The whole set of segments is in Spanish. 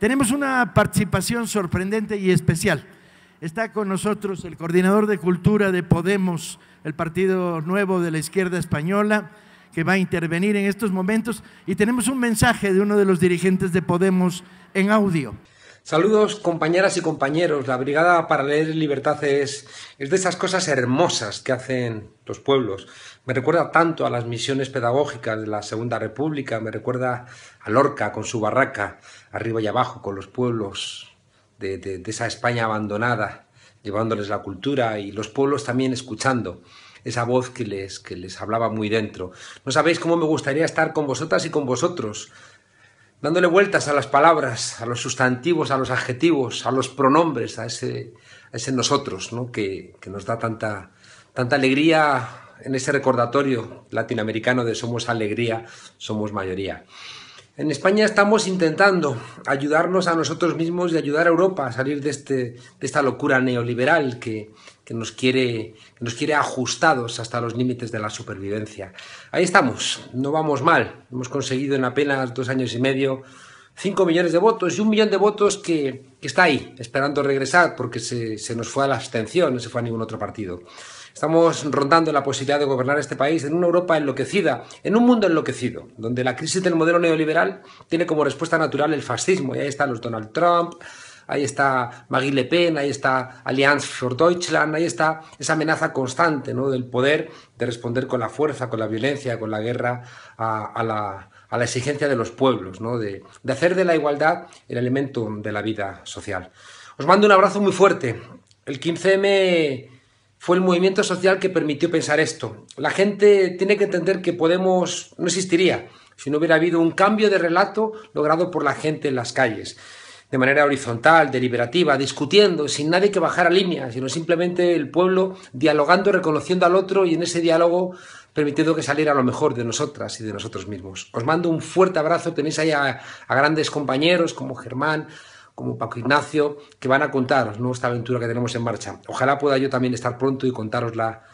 Tenemos una participación sorprendente y especial. Está con nosotros el coordinador de cultura de Podemos, el Partido Nuevo de la Izquierda Española, que va a intervenir en estos momentos. Y tenemos un mensaje de uno de los dirigentes de Podemos en audio. Saludos compañeras y compañeros. La Brigada para Leer Libertad es, es de esas cosas hermosas que hacen los pueblos. Me recuerda tanto a las misiones pedagógicas de la Segunda República, me recuerda a Lorca con su barraca, arriba y abajo, con los pueblos de, de esa España abandonada, llevándoles la cultura y los pueblos también escuchando esa voz que les, que les hablaba muy dentro. No sabéis cómo me gustaría estar con vosotras y con vosotros dándole vueltas a las palabras, a los sustantivos, a los adjetivos, a los pronombres, a ese, ese nosotros, ¿no? que, nos da tanta, tanta alegría en ese recordatorio latinoamericano de somos alegría, somos mayoría. En España estamos intentando ayudarnos a nosotros mismos y ayudar a Europa a salir de, este, de esta locura neoliberal que, que nos quiere, nos quiere ajustados hasta los límites de la supervivencia. Ahí estamos, no vamos mal. Hemos conseguido en apenas dos años y medio 5 millones de votos y un millón de votos que, que está ahí, esperando regresar, porque se, se, nos fue a la abstención, no se fue a ningún otro partido. Estamos rondando la posibilidad de gobernar este país en una Europa enloquecida, en un mundo enloquecido, donde la crisis del modelo neoliberal tiene como respuesta natural el fascismo. Y ahí están los Donald Trump, ahí está Magui Le Pen, ahí está Allianz für Deutschland, ahí está esa amenaza constante del poder de responder con la fuerza, con la violencia, con la guerra a, la, exigencia de los pueblos, de, de hacer de la igualdad el elemento de la vida social. Os mando un abrazo muy fuerte. El 15M fue el movimiento social que permitió pensar esto. La gente tiene que entender que Podemos no existiría si no hubiera habido un cambio de relato logrado por la gente en las calles de manera horizontal, deliberativa, discutiendo, sin nadie que bajara líneas, sino simplemente el pueblo dialogando, reconociendo al otro y en ese diálogo permitiendo que saliera lo mejor de nosotras y de nosotros mismos. Os mando un fuerte abrazo, tenéis ahí a, grandes compañeros como Germán, como Paco Ignacio, que van a contaros nuestra aventura que tenemos en marcha. Ojalá pueda yo también estar pronto y contaros la,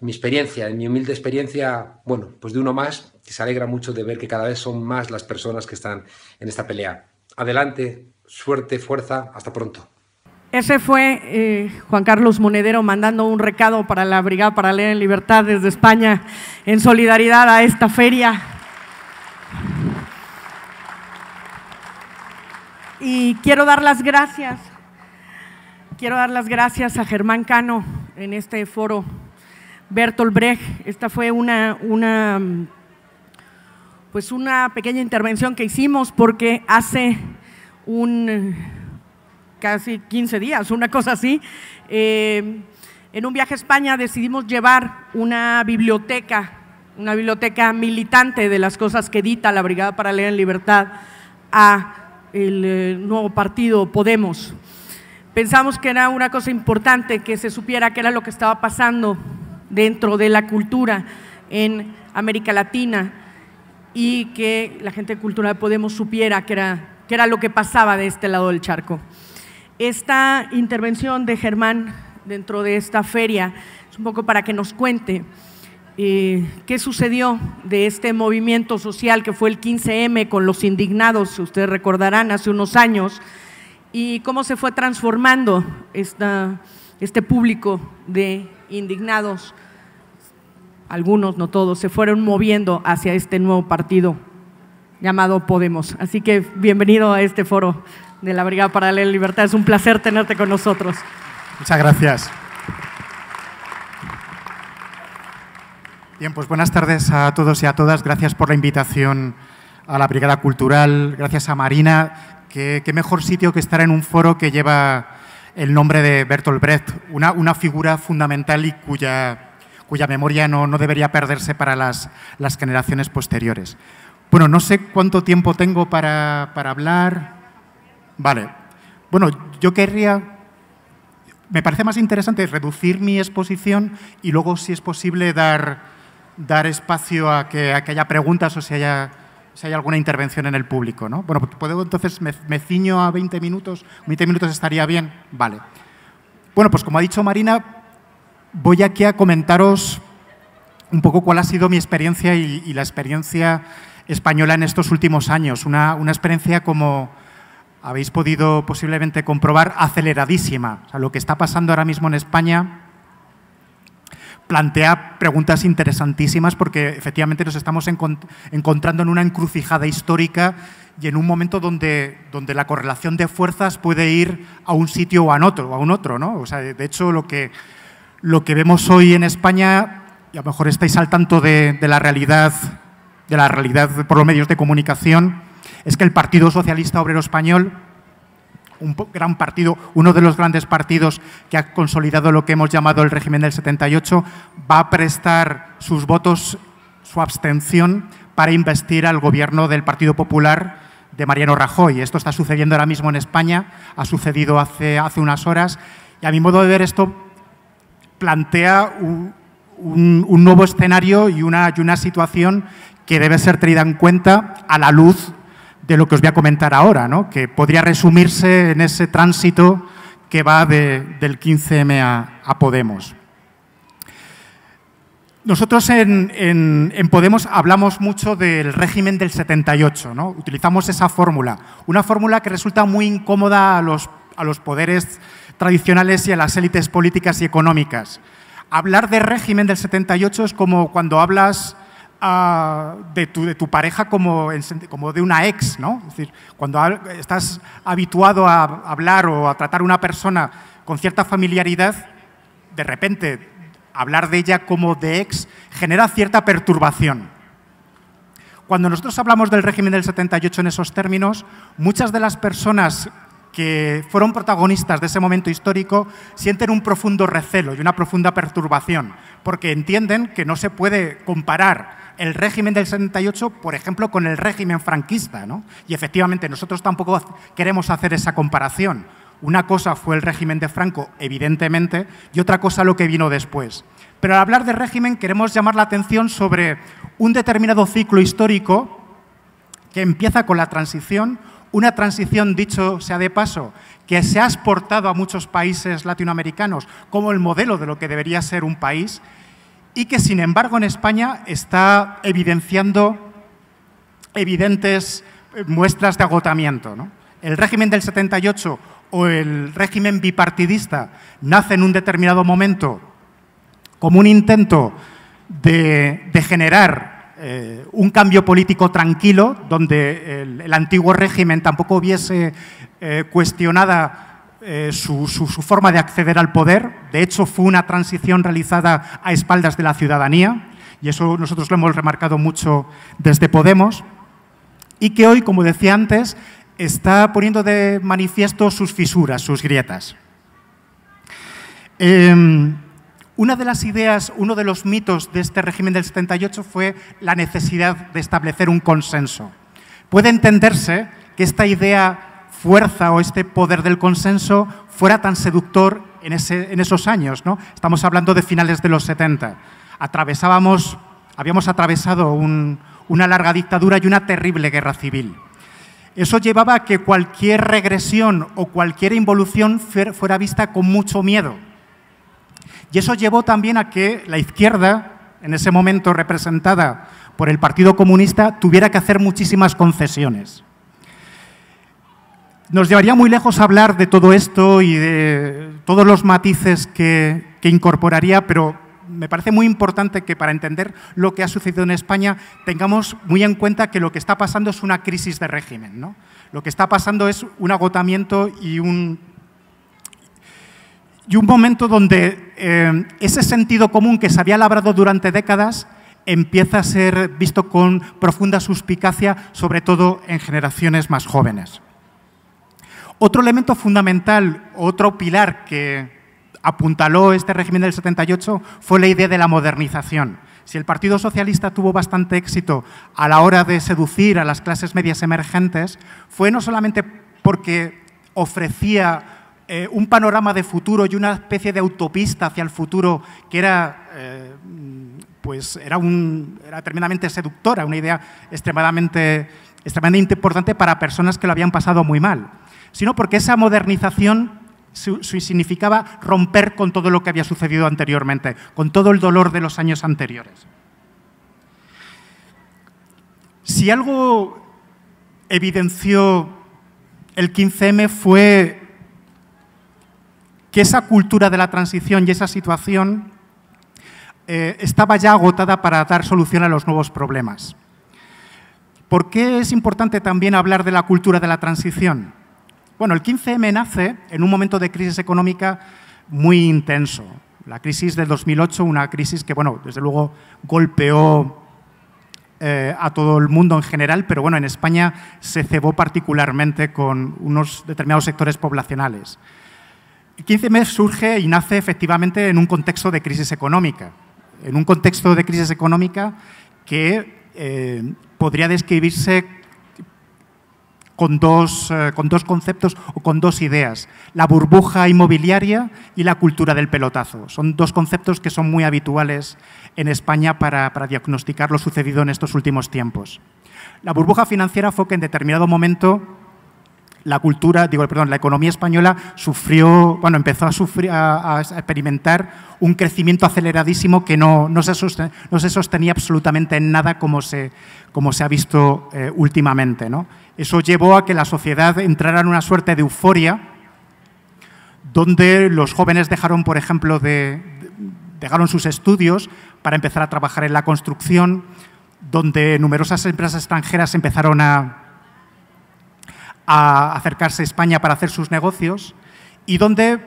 mi experiencia, mi humilde experiencia, bueno, pues de uno más, que se alegra mucho de ver que cada vez son más las personas que están en esta pelea. Adelante, Suerte, fuerza, hasta pronto. Ese fue eh, Juan Carlos Monedero mandando un recado para la Brigada Paralela en Libertad desde España en solidaridad a esta feria. Y quiero dar las gracias, quiero dar las gracias a Germán Cano en este foro, Bertolt Brecht, esta fue una, una, pues una pequeña intervención que hicimos porque hace un casi 15 días, una cosa así. Eh, en un viaje a España decidimos llevar una biblioteca, una biblioteca militante de las cosas que edita la Brigada para Leer en Libertad a el eh, nuevo partido Podemos. Pensamos que era una cosa importante que se supiera qué era lo que estaba pasando dentro de la cultura en América Latina y que la gente cultural de Podemos supiera que era que era lo que pasaba de este lado del charco. Esta intervención de Germán dentro de esta feria es un poco para que nos cuente eh, qué sucedió de este movimiento social que fue el 15M con los indignados, si ustedes recordarán, hace unos años, y cómo se fue transformando este público de indignados. Algunos, no todos, se fueron moviendo hacia este nuevo partido llamado Podemos. Así que bienvenido a este foro de la Brigada Paralela Libertad. Es un placer tenerte con nosotros. Muchas gracias. Bien, pues buenas tardes a todos y a todas. Gracias por la invitación a la Brigada Cultural. Gracias a Marina. Qué, mejor sitio que estar en un foro que lleva el nombre de Bertolt Brecht, una, una figura fundamental y cuya, cuya memoria no, debería perderse para las, las generaciones posteriores. Bueno, no sé cuánto tiempo tengo para, hablar. Vale. Bueno, yo querría me parece más interesante reducir mi exposición y luego, si es posible, dar, dar espacio a que, a que, haya preguntas o si, haya, si hay alguna intervención en el público. ¿no? Bueno, pues ¿puedo entonces me, ciño a 20 minutos? ¿20 minutos estaría bien? Vale. Bueno, pues como ha dicho Marina, voy aquí a comentaros un poco cuál ha sido mi experiencia y la experiencia española en estos últimos años. Una, una experiencia como habéis podido posiblemente comprobar, aceleradísima. lo que está pasando ahora mismo en España plantea preguntas interesantísimas porque efectivamente nos estamos encontrando en una encrucijada histórica y en un momento donde, donde la correlación de fuerzas puede ir a un sitio o a, otro, a un otro. ¿no? O sea, de hecho, lo que, lo que vemos hoy en España, y a lo mejor estáis al tanto de, de la realidad de la realidad por los medios de comunicación es que el Partido Socialista Obrero Español, un gran partido, uno de los grandes partidos que ha consolidado lo que hemos llamado el régimen del 78, va a prestar sus votos, su abstención, para investir al gobierno del Partido Popular de Mariano Rajoy. Esto está sucediendo ahora mismo en España, ha sucedido hace, hace unas horas, y a mi modo de ver esto plantea un, nuevo escenario y una, y una situación que debe ser tenida en cuenta a la luz de lo que os voy a comentar ahora, que podría resumirse en ese tránsito que va del 15M a, Podemos. Nosotros en, Podemos hablamos mucho del régimen del 78, utilizamos esa fórmula, una fórmula que resulta muy incómoda a los, a los poderes tradicionales y a las élites políticas y económicas. Hablar de régimen del 78 es como cuando hablas de, tu, pareja como, como, de una ex, ¿no? decir, cuando estás habituado a hablar o a tratar a una persona con cierta familiaridad, de repente hablar de ella como de ex genera cierta perturbación. Cuando nosotros hablamos del régimen del 78 en esos términos, muchas de las personas que fueron protagonistas de ese momento histórico sienten un profundo recelo y una profunda perturbación, porque entienden que no se puede comparar el régimen del 78, por ejemplo, con el régimen franquista. ¿no? Y efectivamente, nosotros tampoco queremos hacer esa comparación. Una cosa fue el régimen de Franco, evidentemente, y otra cosa lo que vino después. Pero al hablar de régimen queremos llamar la atención sobre un determinado ciclo histórico que empieza con la transición, una transición, dicho sea de paso, que se ha exportado a muchos países latinoamericanos como el modelo de lo que debería ser un país y que, sin embargo, en España está evidenciando evidentes eh, muestras de agotamiento. El régimen del 78 o el régimen bipartidista nace en un determinado momento como un intento de, generar eh, un cambio político tranquilo, donde el, antiguo régimen tampoco hubiese eh, cuestionada eh, su, forma de acceder al poder. De hecho, fue una transición realizada a espaldas de la ciudadanía, y eso nosotros lo hemos remarcado mucho desde Podemos, y que hoy, como decía antes, está poniendo de manifiesto sus fisuras, sus grietas. Em, una de las ideas, uno de los mitos de este régimen del 78 fue la necesidad de establecer un consenso. Puede entenderse que esta idea fuerza o este poder del consenso fuera tan seductor en, esos años. Estamos hablando de finales de los 70. Atravesábamos, habíamos atravesado una larga dictadura y una terrible guerra civil. Eso llevaba a que cualquier regresión o cualquier involución fuera vista con mucho miedo. Y eso llevó también a que la izquierda, en ese momento representada por el Partido Comunista, tuviera que hacer muchísimas concesiones nos llevaría muy lejos hablar de todo esto y de todos los matices que, incorporaría, pero me parece muy importante que para entender lo que ha sucedido en España tengamos muy en cuenta que lo que está pasando es una crisis de régimen. ¿no? Lo que está pasando es un agotamiento y un, momento donde eh, ese sentido común que se había labrado durante décadas empieza a ser visto con profunda suspicacia, sobre todo en generaciones más jóvenes. Otro elemento fundamental, otro pilar que apuntaló este régimen del 78 fue la idea de la modernización. Si el Partido Socialista tuvo bastante éxito a la hora de seducir a las clases medias emergentes, fue no solamente porque ofrecía eh, un panorama de futuro y una especie de autopista hacia el futuro que era, eh, pues era, un, era tremendamente seductora, una idea extremadamente, extremadamente importante para personas que lo habían pasado muy mal sino porque esa modernización significaba romper con todo lo que había sucedido anteriormente, con todo el dolor de los años anteriores. Si algo evidenció el 15M fue que esa cultura de la transición y esa situación eh, estaba ya agotada para dar solución a los nuevos problemas. ¿Por qué es importante también hablar de la cultura de la transición? Bueno, el 15M nace en un momento de crisis económica muy intenso. La crisis del 2008, una crisis que, bueno, desde luego golpeó eh, a todo el mundo en general, pero bueno, en España se cebó particularmente con unos determinados sectores poblacionales. El 15M surge y nace efectivamente en un contexto de crisis económica, en un contexto de crisis económica que eh, podría describirse con dos, eh, con dos conceptos o con dos ideas, la burbuja inmobiliaria y la cultura del pelotazo. Son dos conceptos que son muy habituales en España para, para diagnosticar lo sucedido en estos últimos tiempos. La burbuja financiera fue que en determinado momento la cultura, digo, perdón, la economía española sufrió, bueno, empezó a, sufrir, a, experimentar un crecimiento aceleradísimo que no, se, sostenía, absolutamente en nada como se, como se ha visto eh, últimamente. ¿no? Eso llevó a que la sociedad entrara en una suerte de euforia, donde los jóvenes dejaron, por ejemplo, de, dejaron sus estudios para empezar a trabajar en la construcción, donde numerosas empresas extranjeras empezaron a a acercarse a España para hacer sus negocios y donde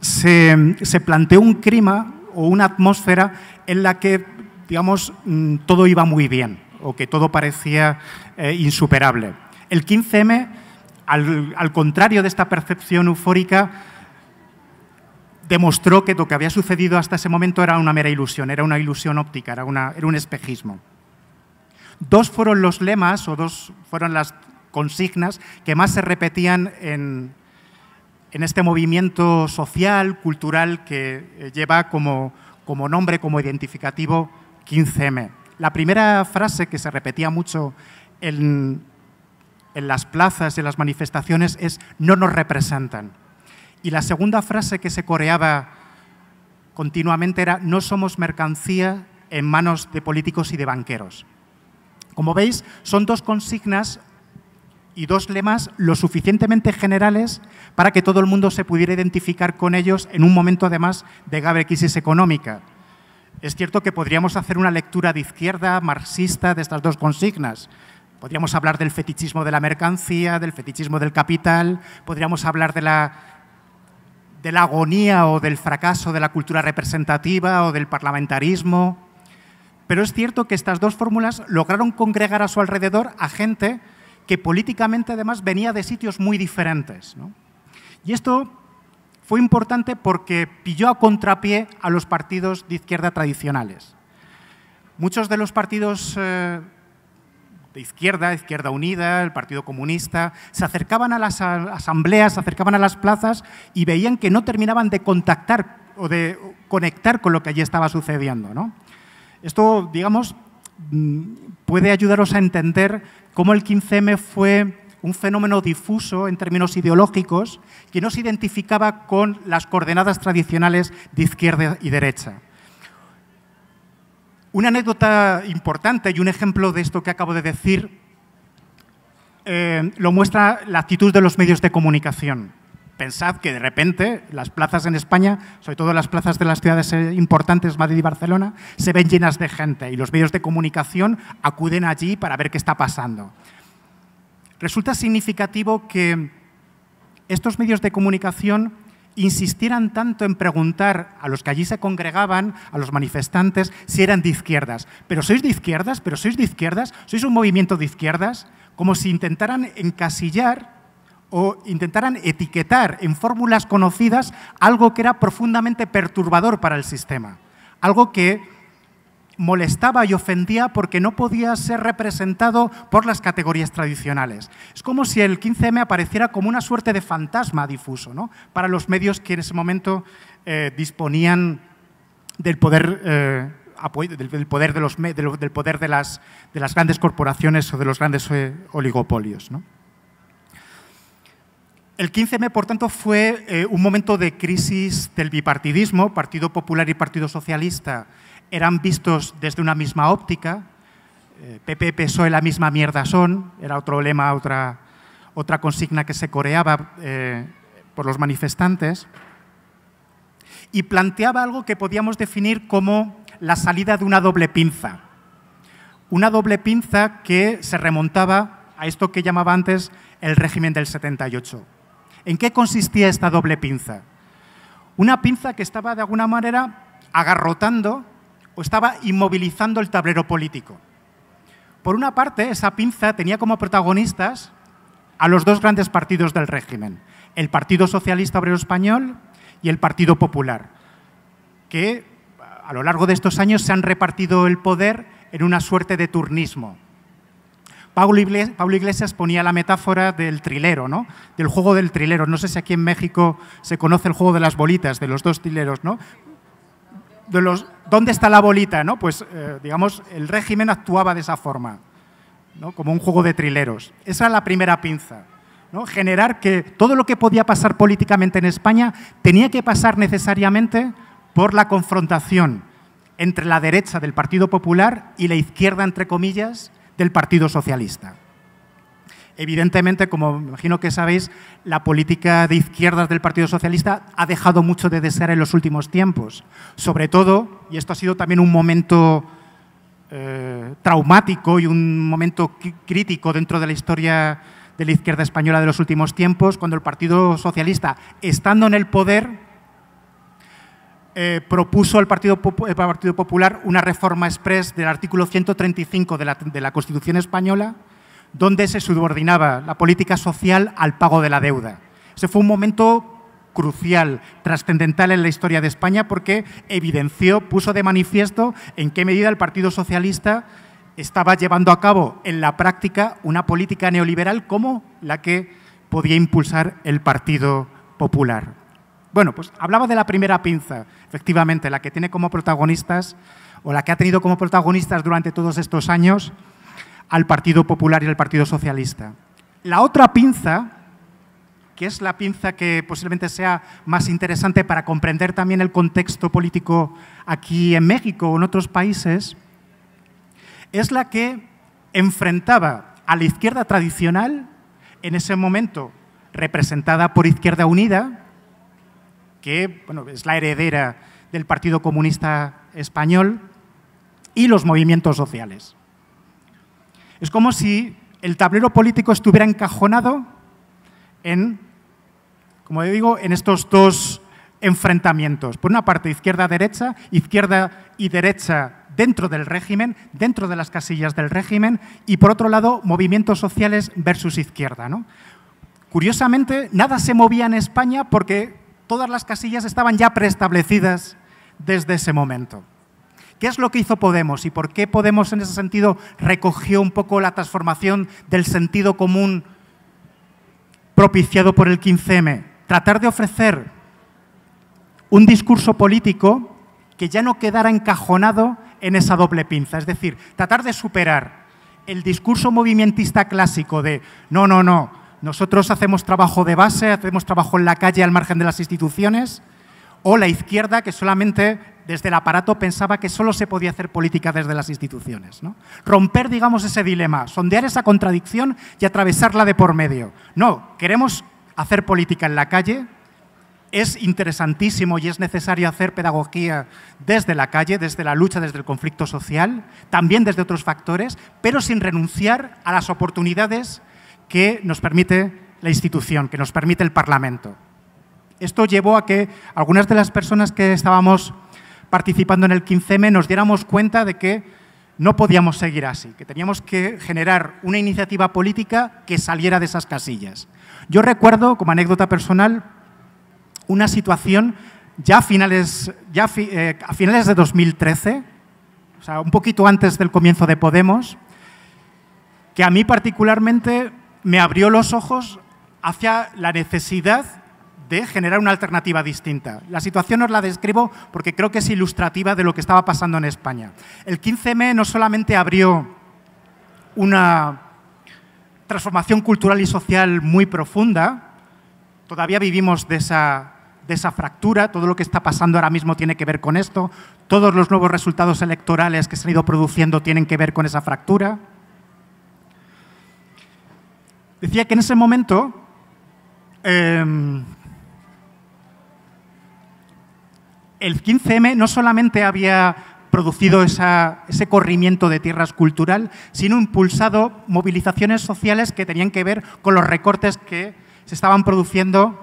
se, planteó un clima o una atmósfera en la que, digamos, mm, todo iba muy bien o que todo parecía eh, insuperable. El 15M, al, contrario de esta percepción eufórica, demostró que lo que había sucedido hasta ese momento era una mera ilusión, era una ilusión óptica, era un espejismo. Dos fueron los lemas o dos fueron las consignas que más se repetían en, este movimiento social, cultural, que eh, lleva como, como nombre, como identificativo 15M. La primera frase que se repetía mucho en, en las plazas, en las manifestaciones, es no nos representan. Y la segunda frase que se coreaba continuamente era no somos mercancía en manos de políticos y de banqueros. Como veis, son dos consignas y dos lemas lo suficientemente generales para que todo el mundo se pudiera identificar con ellos en un momento además de grave crisis económica. Es cierto que podríamos hacer una lectura de izquierda marxista de estas dos consignas. Podríamos hablar del fetichismo de la mercancía, del fetichismo del capital, podríamos hablar de la, de la agonía o del fracaso de la cultura representativa o del parlamentarismo. Pero es cierto que estas dos fórmulas lograron congregar a su alrededor a gente que políticamente además venía de sitios muy diferentes. Y esto fue importante porque pilló a contrapié a los partidos de izquierda tradicionales. Muchos de los partidos eh, de izquierda, Izquierda Unida, el Partido Comunista, se acercaban a las asambleas, se acercaban a las plazas y veían que no terminaban de contactar o de conectar con lo que allí estaba sucediendo. Esto, digamos, mm, puede ayudaros a entender cómo el 15M fue un fenómeno difuso en términos ideológicos que no se identificaba con las coordenadas tradicionales de izquierda y derecha. Una anécdota importante y un ejemplo de esto que acabo de decir eh, lo muestra la actitud de los medios de comunicación. Pensad que de repente las plazas en España, sobre todo las plazas de las ciudades eh, importantes, Madrid y Barcelona, se ven llenas de gente y los medios de comunicación acuden allí para ver qué está pasando. Resulta significativo que estos medios de comunicación insistieran tanto en preguntar a los que allí se congregaban, a los manifestantes, si eran de izquierdas. ¿Pero sois de izquierdas? ¿Pero sois de izquierdas? ¿Sois un movimiento de izquierdas? Como si intentaran encasillar o intentaran etiquetar en fórmulas conocidas algo que era profundamente perturbador para el sistema, algo que molestaba y ofendía porque no podía ser representado por las categorías tradicionales. Es como si el 15M apareciera como una suerte de fantasma difuso ¿no? para los medios que en ese momento eh, disponían del poder del, poder de las, de las grandes corporaciones o de los grandes eh, oligopolios. ¿no? El 15M, por tanto, fue eh, un momento de crisis del bipartidismo. Partido Popular y Partido Socialista eran vistos desde una misma óptica. pp, eh, PP, PSOE, la misma mierda son. Era otro lema, otra, consigna que se coreaba eh, por los manifestantes. Y planteaba algo que podíamos definir como la salida de una doble pinza. Una doble pinza que se remontaba a esto que llamaba antes el régimen del 78 ¿En qué consistía esta doble pinza? Una pinza que estaba de alguna manera agarrotando o estaba inmovilizando el tablero político. Por una parte, esa pinza tenía como protagonistas a los dos grandes partidos del régimen, el Partido Socialista Obrero Español y el Partido Popular, que a lo largo de estos años se han repartido el poder en una suerte de turnismo. Pablo Iglesias ponía la metáfora del trilero, ¿no? Del juego del trilero. No sé si aquí en México se conoce el juego de las bolitas, de los dos trileros, ¿no? De los, ¿Dónde está la bolita? ¿no? Pues, eh, digamos, el régimen actuaba de esa forma, como un juego de trileros. Esa era la primera pinza. ¿no? Generar que todo lo que podía pasar políticamente en España tenía que pasar necesariamente por la confrontación entre la derecha del Partido Popular y la izquierda, entre comillas, del Partido Socialista. Evidentemente, como me imagino que sabéis, la política de izquierdas del Partido Socialista ha dejado mucho de desear en los últimos tiempos. Sobre todo, y esto ha sido también un momento eh, traumático y un momento crítico dentro de la historia de la izquierda española de los últimos tiempos, cuando el Partido Socialista, estando en el poder, eh, propuso al Partido, el eh, Partido, Popular una reforma express del artículo 135 de la, de la Constitución española, donde se subordinaba la política social al pago de la deuda. Ese fue un momento crucial, trascendental en la historia de España porque evidenció, puso de manifiesto en qué medida el Partido Socialista estaba llevando a cabo en la práctica una política neoliberal como la que podía impulsar el Partido Popular. Bueno, pues hablaba de la primera pinza, efectivamente, la que tiene como protagonistas, o la que ha tenido como protagonistas durante todos estos años, al Partido Popular y al Partido Socialista. La otra pinza, que es la pinza que posiblemente sea más interesante para comprender también el contexto político aquí en México o en otros países, es la que enfrentaba a la izquierda tradicional, en ese momento representada por Izquierda Unida, que bueno, es la heredera del Partido Comunista Español, y los movimientos sociales. Es como si el tablero político estuviera encajonado en, como digo, en estos dos enfrentamientos. Por una parte, izquierda-derecha, izquierda y derecha dentro del régimen, dentro de las casillas del régimen, y por otro lado, movimientos sociales versus izquierda. Curiosamente, nada se movía en España porque todas las casillas estaban ya preestablecidas desde ese momento. ¿Qué es lo que hizo Podemos y por qué Podemos en ese sentido recogió un poco la transformación del sentido común propiciado por el 15M? Tratar de ofrecer un discurso político que ya no quedara encajonado en esa doble pinza. Es decir, tratar de superar el discurso movimentista clásico de no, no, no, nosotros hacemos trabajo de base, hacemos trabajo en la calle al margen de las instituciones, o la izquierda que solamente desde el aparato pensaba que solo se podía hacer política desde las instituciones. Romper, digamos, ese dilema, sondear esa contradicción y atravesarla de por medio. No, queremos hacer política en la calle, es interesantísimo y es necesario hacer pedagogía desde la calle, desde la lucha, desde el conflicto social, también desde otros factores, pero sin renunciar a las oportunidades que nos permite la institución, que nos permite el Parlamento. Esto llevó a que algunas de las personas que estábamos participando en el 15M nos diéramos cuenta de que no podíamos seguir así, que teníamos que generar una iniciativa política que saliera de esas casillas. Yo recuerdo, como anécdota personal, una situación ya a finales, eh, a finales de 2013, o sea, un poquito antes del comienzo de Podemos, que a mí particularmente me abrió los ojos hacia la necesidad de generar una alternativa distinta. La situación os la describo porque creo que es ilustrativa de lo que estaba pasando en España. El 15M no solamente abrió una transformación cultural y social muy profunda, todavía vivimos de esa, de esa fractura, todo lo que está pasando ahora mismo tiene que ver con esto, todos los nuevos resultados electorales que se han ido produciendo tienen que ver con esa fractura Decía que en ese momento em, el 15M no solamente había producido ese corrimiento de tierras cultural, sino impulsado movilizaciones sociales que tenían que ver con los recortes que se estaban produciendo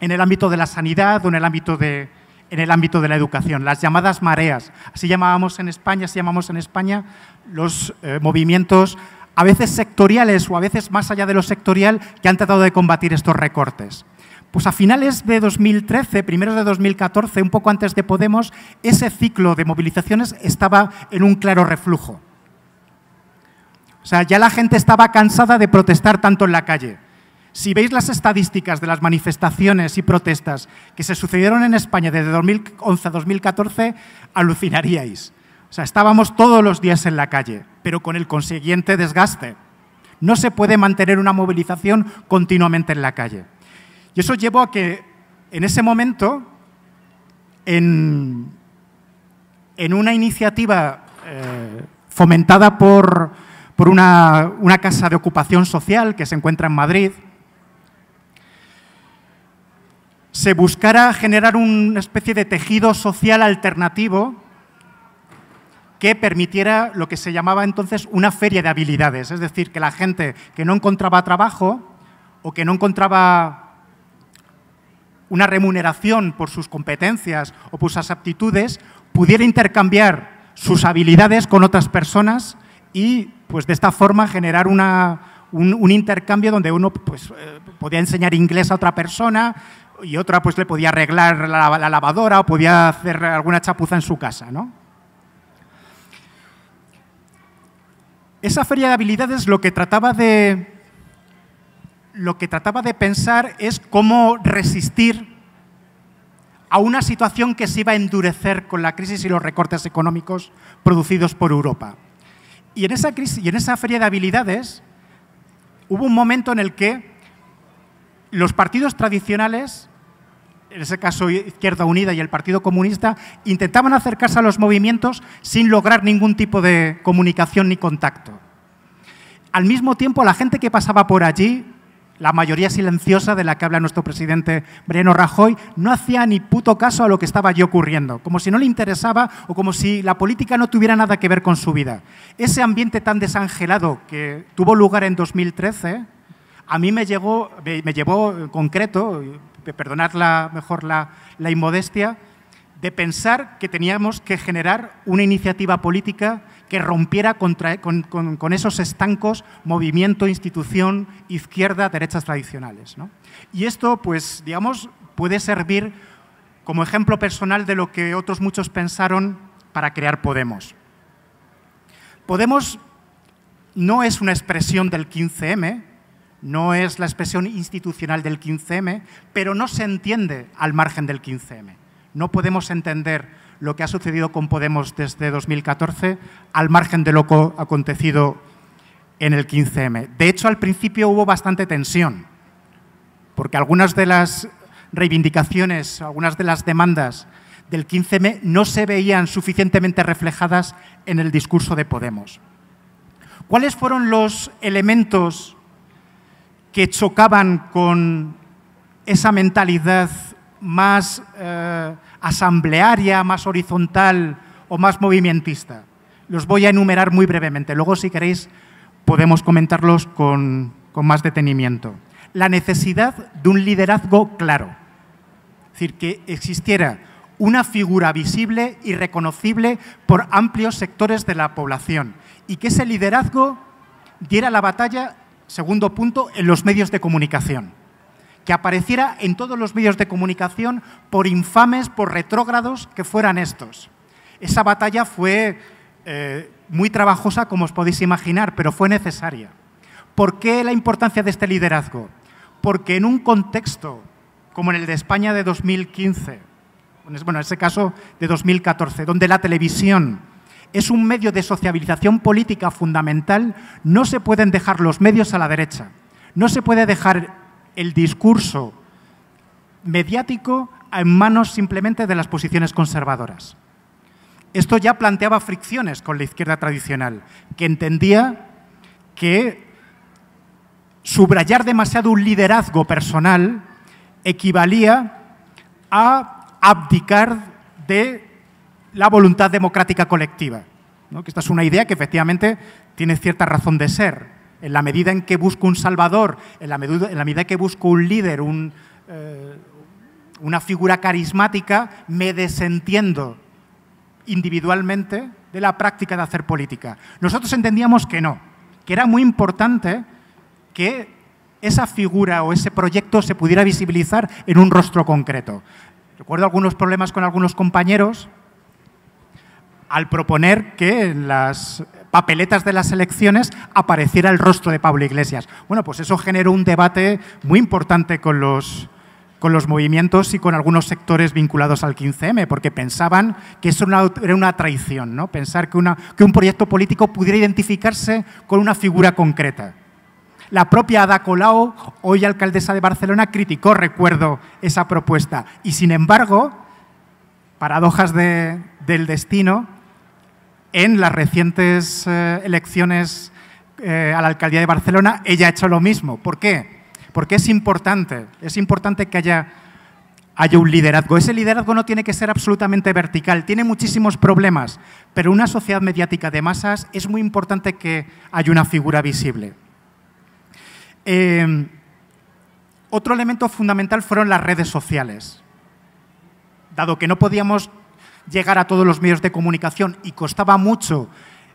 en el ámbito de la sanidad o en el ámbito de, en el ámbito de la educación, las llamadas mareas. Así llamábamos en España, así llamamos en España los eh, movimientos a veces sectoriales o a veces más allá de lo sectorial, que han tratado de combatir estos recortes. Pues a finales de 2013, primeros de 2014, un poco antes de Podemos, ese ciclo de movilizaciones estaba en un claro reflujo. O sea, ya la gente estaba cansada de protestar tanto en la calle. Si veis las estadísticas de las manifestaciones y protestas que se sucedieron en España desde 2011 a 2014, alucinaríais. O sea, estábamos todos los días en la calle, pero con el consiguiente desgaste. No se puede mantener una movilización continuamente en la calle. Y eso llevó a que en ese momento, en, una iniciativa eh, fomentada por, una casa de ocupación social que se encuentra en Madrid, se buscara generar una especie de tejido social alternativo que permitiera lo que se llamaba entonces una feria de habilidades, es decir, que la gente que no encontraba trabajo o que no encontraba una remuneración por sus competencias o por sus aptitudes, pudiera intercambiar sus habilidades con otras personas y pues de esta forma generar un, intercambio donde uno pues, eh, podía enseñar inglés a otra persona y otra pues le podía arreglar la, la, lavadora o podía hacer alguna chapuza en su casa, ¿no? Esa feria de habilidades lo que trataba de, lo que trataba de pensar es cómo resistir a una situación que se iba a endurecer con la crisis y los recortes económicos producidos por Europa. Y en esa, crisis, y en esa feria de habilidades hubo un momento en el que los partidos tradicionales en ese caso Izquierda Unida y el Partido Comunista, intentaban acercarse a los movimientos sin lograr ningún tipo de comunicación ni contacto. Al mismo tiempo, la gente que pasaba por allí, la mayoría silenciosa de la que habla nuestro presidente Breno Rajoy, no hacía ni puto caso a lo que estaba allí ocurriendo, como si no le interesaba o como si la política no tuviera nada que ver con su vida. Ese ambiente tan desangelado que tuvo lugar en 2013, a mí me, llegó, me, llevó en concreto, perdonad la, mejor la, la inmodestia, de pensar que teníamos que generar una iniciativa política que rompiera con, esos estancos movimiento, institución, izquierda, derechas tradicionales. Y esto, pues, digamos, puede servir como ejemplo personal de lo que otros muchos pensaron para crear Podemos. Podemos no es una expresión del 15M, no es la expresión institucional del 15M, pero no se entiende al margen del 15M. No podemos entender lo que ha sucedido con Podemos desde 2014 al margen de lo que acontecido en el 15M. De hecho, al principio hubo bastante tensión, porque algunas de las reivindicaciones, algunas de las demandas del 15M no se veían suficientemente reflejadas en el discurso de Podemos. ¿Cuáles fueron los elementos que chocaban con esa mentalidad más eh, asamblearia, más horizontal o más movimentista. Los voy a enumerar muy brevemente. Luego, si queréis, podemos comentarlos con, con más detenimiento. La necesidad de un liderazgo claro. Es decir, que existiera una figura visible y reconocible por amplios sectores de la población y que ese liderazgo diera la batalla Segundo punto, en los medios de comunicación. Que apareciera en todos los medios de comunicación por infames, por retrógrados que fueran estos. Esa batalla fue eh, muy trabajosa, como os podéis imaginar, pero fue necesaria. ¿Por qué la importancia de este liderazgo? Porque en un contexto como en el de España de 2015, bueno, en ese caso de 2014, donde la televisión es un medio de sociabilización política fundamental, no se pueden dejar los medios a la derecha. No se puede dejar el discurso mediático en manos simplemente de las posiciones conservadoras. Esto ya planteaba fricciones con la izquierda tradicional, que entendía que subrayar demasiado un liderazgo personal equivalía a abdicar de la voluntad democrática colectiva. Que esta es una idea que efectivamente tiene cierta razón de ser. En la medida en que busco un salvador, en la, medida en que busco un líder, eh, una figura carismática, me desentiendo individualmente de la práctica de hacer política. Nosotros entendíamos que no, que era muy importante que esa figura o ese proyecto se pudiera visibilizar en un rostro concreto. Recuerdo algunos problemas con algunos compañeros al proponer que en las papeletas de las elecciones apareciera el rostro de Pablo Iglesias. Bueno, pues eso generó un debate muy importante con los, con los movimientos y con algunos sectores vinculados al 15M, porque pensaban que eso era una traición, ¿no? pensar que, que un proyecto político pudiera identificarse con una figura concreta. La propia Ada Colau, hoy alcaldesa de Barcelona, criticó, recuerdo, esa propuesta. Y sin embargo, paradojas del destino, en las recientes eh, elecciones eh, a la alcaldía de Barcelona, ella ha hecho lo mismo. ¿Por qué? Porque es importante, es importante que haya, haya un liderazgo. Ese liderazgo no tiene que ser absolutamente vertical, tiene muchísimos problemas, pero una sociedad mediática de masas es muy importante que haya una figura visible. Em, otro elemento fundamental fueron las redes sociales. Dado que no podíamos llegar a todos los medios de comunicación y costaba mucho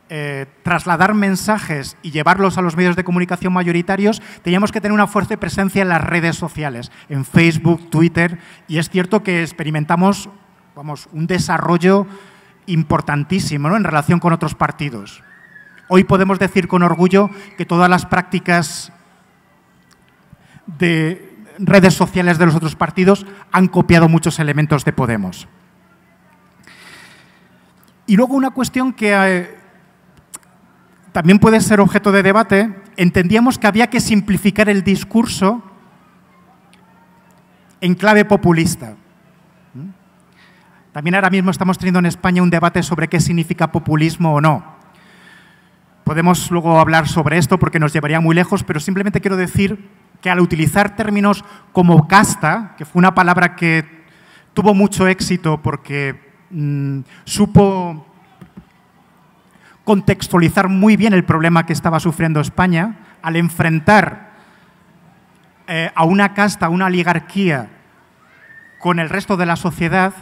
eh, trasladar mensajes y llevarlos a los medios de comunicación mayoritarios, teníamos que tener una fuerte presencia en las redes sociales, en Facebook, Twitter, y es cierto que experimentamos vamos, un desarrollo importantísimo en relación con otros partidos. Hoy podemos decir con orgullo que todas las prácticas de redes sociales de los otros partidos han copiado muchos elementos de Podemos. Y luego una cuestión que eh, también puede ser objeto de debate, entendíamos que había que simplificar el discurso en clave populista. ¿Mm? También ahora mismo estamos teniendo en España un debate sobre qué significa populismo o no. Podemos luego hablar sobre esto porque nos llevaría muy lejos, pero simplemente quiero decir que al utilizar términos como casta, que fue una palabra que tuvo mucho éxito porque Mm, supo contextualizar muy bien el problema que estaba sufriendo España al enfrentar eh, a una casta, a una oligarquía con el resto de la sociedad,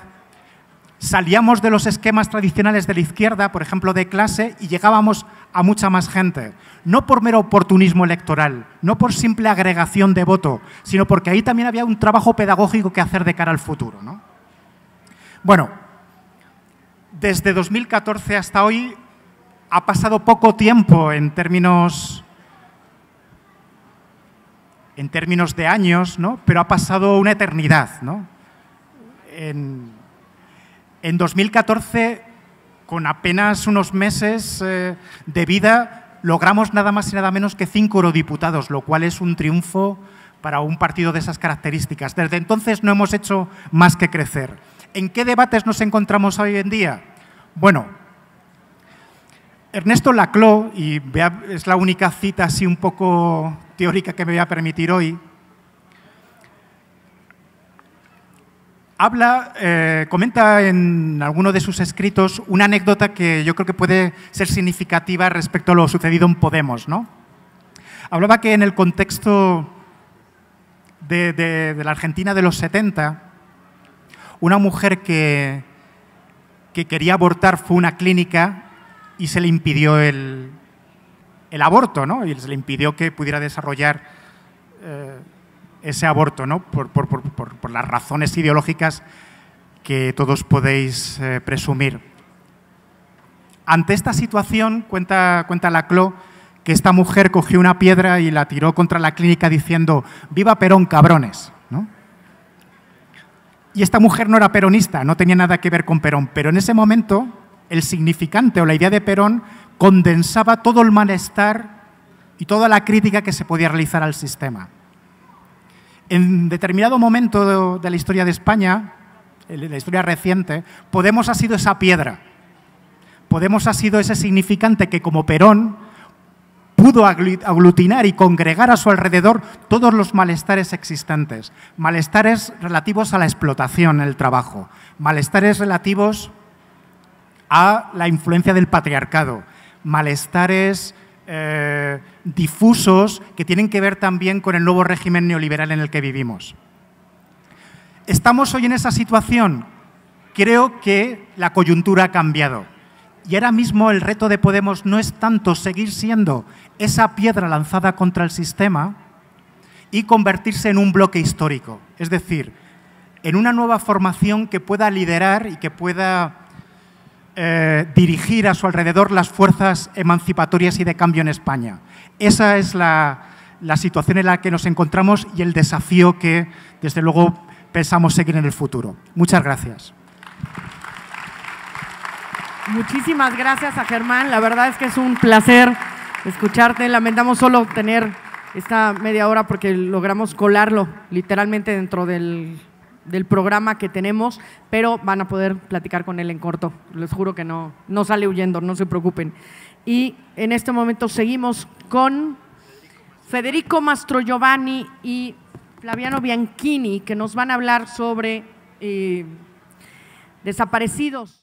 salíamos de los esquemas tradicionales de la izquierda, por ejemplo, de clase, y llegábamos a mucha más gente. No por mero oportunismo electoral, no por simple agregación de voto, sino porque ahí también había un trabajo pedagógico que hacer de cara al futuro. Bueno, desde 2014 hasta hoy ha pasado poco tiempo en términos en términos de años, pero ha pasado una eternidad. ¿no? En, 2014, con apenas unos meses eh, de vida, logramos nada más y nada menos que cinco eurodiputados, lo cual es un triunfo para un partido de esas características. Desde entonces no hemos hecho más que crecer. ¿En qué debates nos encontramos hoy en día? Bueno, Ernesto Laclau, y es la única cita así un poco teórica que me voy a permitir hoy, habla, eh, comenta en alguno de sus escritos una anécdota que yo creo que puede ser significativa respecto a lo sucedido en Podemos. ¿no? Hablaba que en el contexto de, de la Argentina de los 70, una mujer que que quería abortar fue una clínica y se le impidió el, aborto, ¿no? Y se le impidió que pudiera desarrollar eh, ese aborto, Por, las razones ideológicas que todos podéis eh, presumir. Ante esta situación, cuenta, cuenta Clo que esta mujer cogió una piedra y la tiró contra la clínica diciendo, viva Perón, cabrones. Y esta mujer no era peronista, no tenía nada que ver con Perón, pero en ese momento el significante o la idea de Perón condensaba todo el malestar y toda la crítica que se podía realizar al sistema. En determinado momento de la historia de España, en la historia reciente, Podemos ha sido esa piedra. Podemos ha sido ese significante que como Perón pudo aglutinar y congregar a su alrededor todos los malestares existentes, malestares relativos a la explotación el trabajo, malestares relativos a la influencia del patriarcado, malestares eh, difusos que tienen que ver también con el nuevo régimen neoliberal en el que vivimos. ¿Estamos hoy en esa situación? Creo que la coyuntura ha cambiado y ahora mismo el reto de Podemos no es tanto seguir siendo esa piedra lanzada contra el sistema y convertirse en un bloque histórico, es decir, en una nueva formación que pueda liderar y que pueda eh, dirigir a su alrededor las fuerzas emancipatorias y de cambio en España. Esa es la situación en la que nos encontramos y el desafío que, desde luego, pensamos seguir en el futuro. Muchas gracias. Muchísimas gracias a Germán, la verdad es que es un placer escucharte. Lamentamos solo tener esta media hora porque logramos colarlo literalmente dentro del, programa que tenemos, pero van a poder platicar con él en corto. Les juro que no, no sale huyendo, no se preocupen. Y en este momento seguimos con Federico Mastro Giovanni y Flaviano Bianchini, que nos van a hablar sobre eh, desaparecidos.